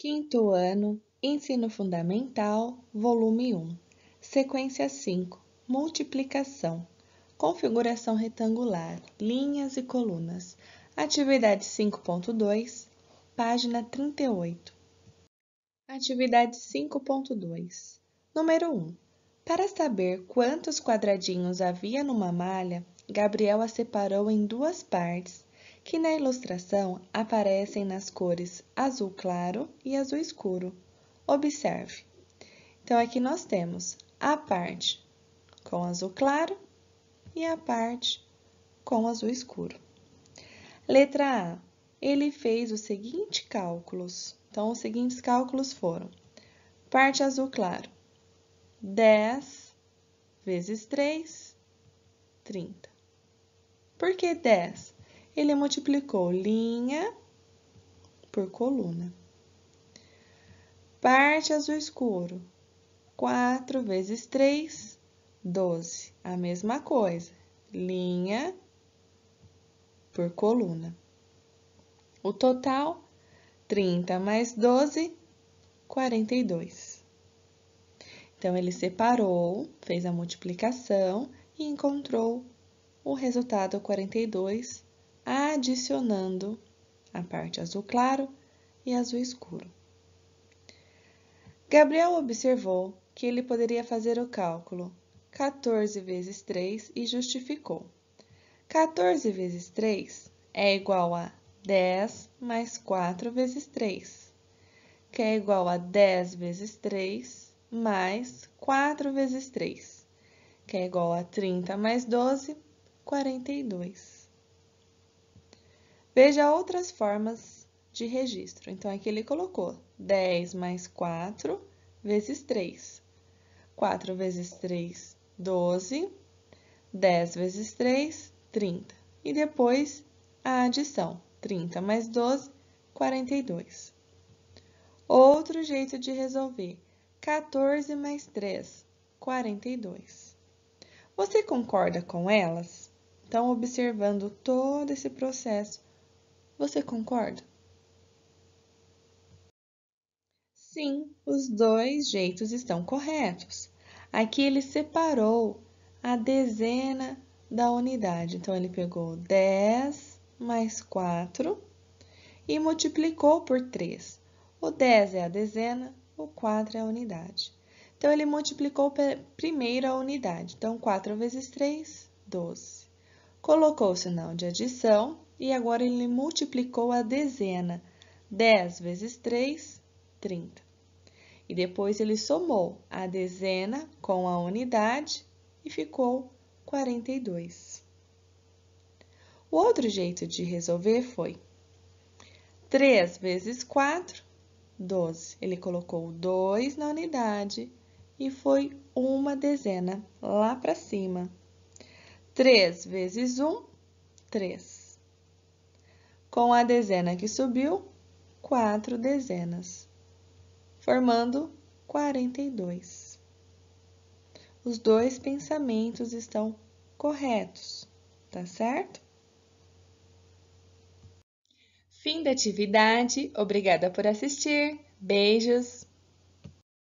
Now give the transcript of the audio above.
Quinto ano, Ensino Fundamental, Volume 1, Sequência 5, Multiplicação, Configuração retangular, linhas e colunas, Atividade 5.2, página 38. Atividade 5.2, número 1. Para saber quantos quadradinhos havia numa malha, Gabriel a separou em duas partes que na ilustração aparecem nas cores azul claro e azul escuro. Observe. Então, aqui nós temos a parte com azul claro e a parte com azul escuro. Letra A. Ele fez os seguintes cálculos. Então, os seguintes cálculos foram: parte azul claro, 10 vezes 3, 30. Por que 10? ele multiplicou linha por coluna. Parte azul escuro, 4 vezes 3, 12. A mesma coisa, linha por coluna. O total, 30 mais 12, 42. Então, ele separou, fez a multiplicação e encontrou o resultado 42 adicionando a parte azul claro e azul escuro. Gabriel observou que ele poderia fazer o cálculo 14 vezes 3 e justificou. 14 vezes 3 é igual a 10 mais 4 vezes 3, que é igual a 10 vezes 3 mais 4 vezes 3, que é igual a 30 mais 12, 42. Veja outras formas de registro. Então, aqui ele colocou 10 mais 4 vezes 3. 4 vezes 3, 12. 10 vezes 3, 30. E depois a adição, 30 mais 12, 42. Outro jeito de resolver, 14 mais 3, 42. Você concorda com elas? Então, observando todo esse processo você concorda? Sim, os dois jeitos estão corretos. Aqui ele separou a dezena da unidade. Então, ele pegou 10 mais 4 e multiplicou por 3. O 10 é a dezena, o 4 é a unidade. Então, ele multiplicou primeiro a unidade. Então, 4 vezes 3, 12. Colocou o sinal de adição e agora ele multiplicou a dezena. 10 vezes 3, 30. E depois ele somou a dezena com a unidade e ficou 42. O outro jeito de resolver foi 3 vezes 4, 12. Ele colocou 2 na unidade e foi uma dezena lá para cima. 3 vezes 1, 3. Com a dezena que subiu, quatro dezenas, formando 42. Os dois pensamentos estão corretos, tá certo? Fim da atividade. Obrigada por assistir. Beijos.